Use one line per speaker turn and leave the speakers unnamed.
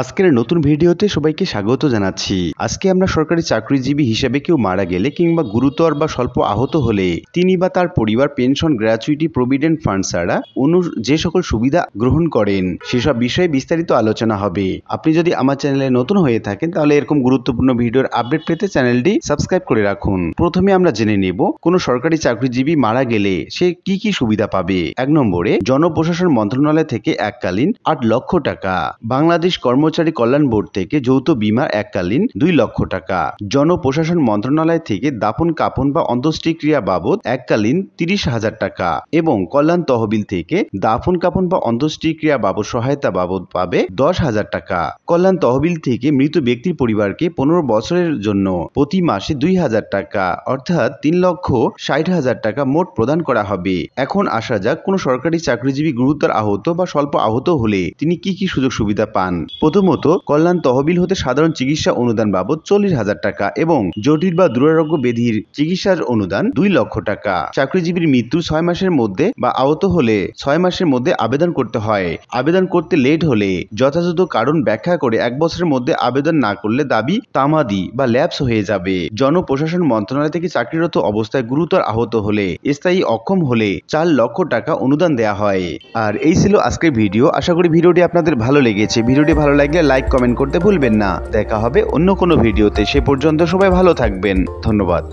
আজকের নতুন ভিডিওতে সবাইকে স্বাগত জানাচ্ছি আজকে আমরা সরকারি চাকরিজীবী হিসেবে কেউ মারা গেলে কিংবা গুরুতর বা স্বল্প আহত হলে তিনি বা তার পরিবার পেনশন গ্র্যাচুইটি প্রভিডেন্ট ফান্ড ছাড়া অনু যে সকল সুবিধা গ্রহণ করেন সেসব বিষয়ে বিস্তারিত আলোচনা হবে আপনি যদি আমার চ্যানেলে নতুন হয়ে থাকেন তাহলে এরকম গুরুত্বপূর্ণ ভিডিওর আপডেট পেতে চ্যানেলটি সাবস্ক্রাইব করে রাখুন প্রথমে আমরা জেনে নেব কোনো সরকারি চাকরিজীবী মারা গেলে সে কি কি সুবিধা পাবে এক নম্বরে জনপ্রশাসন মন্ত্রণালয় থেকে এককালীন আট লক্ষ টাকা বাংলাদেশ কর্ম কর্মচারী কল্যাণ বোর্ড থেকে যৌথ বিমা এককালীন দুই লক্ষ টাকা জনপ্রশাসন মন্ত্রণালয় থেকে দাপন কাপন বা অন্ত্যেষ্টিক্রিয়া বাবদ এককালীন তিরিশ হাজার টাকা এবং কল্যাণ তহবিল থেকে দাফন কাপন বা অন্ত্যেষ্টিক্রিয়া বাবদ সহায়তা বাবদ পাবে দশ হাজার টাকা কল্যাণ তহবিল থেকে মৃত ব্যক্তির পরিবারকে পনেরো বছরের জন্য প্রতি মাসে দুই হাজার টাকা অর্থাৎ তিন লক্ষ ষাট হাজার টাকা মোট প্রদান করা হবে এখন আসা যাক কোনো সরকারি চাকরিজীবী গুরুতর আহত বা স্বল্প আহত হলে তিনি কি কি সুযোগ সুবিধা পান প্রথমত কল্যাণ তহবিল হতে সাধারণ চিকিৎসা অনুদান বাবদ চল্লিশ হাজার টাকা এবং জটিল বা দুরারোগ্য বেধির চিকিৎসার অনুদান দুই লক্ষ টাকা চাকরিজীবীর মৃত্যু ছয় মাসের মধ্যে বা আহত হলে ছয় মাসের মধ্যে আবেদন করতে হয় আবেদন করতে লেট হলে যথাযথ কারণ ব্যাখ্যা করে এক বছরের মধ্যে আবেদন না করলে দাবি তামাদি বা ল্যাপস হয়ে যাবে জনপ্রশাসন মন্ত্রণালয় থেকে চাকরিরত অবস্থায় গুরুতর আহত হলে স্থায়ী অক্ষম হলে চার লক্ষ টাকা অনুদান দেয়া হয় আর এই ছিল আজকের ভিডিও আশা করি ভিডিওটি আপনাদের ভালো লেগেছে ভিডিওটি ভালো লাগলে লাইক কমেন্ট করতে ভুলবেন না দেখা হবে অন্য কোনো ভিডিওতে সে পর্যন্ত সবাই ভালো থাকবেন ধন্যবাদ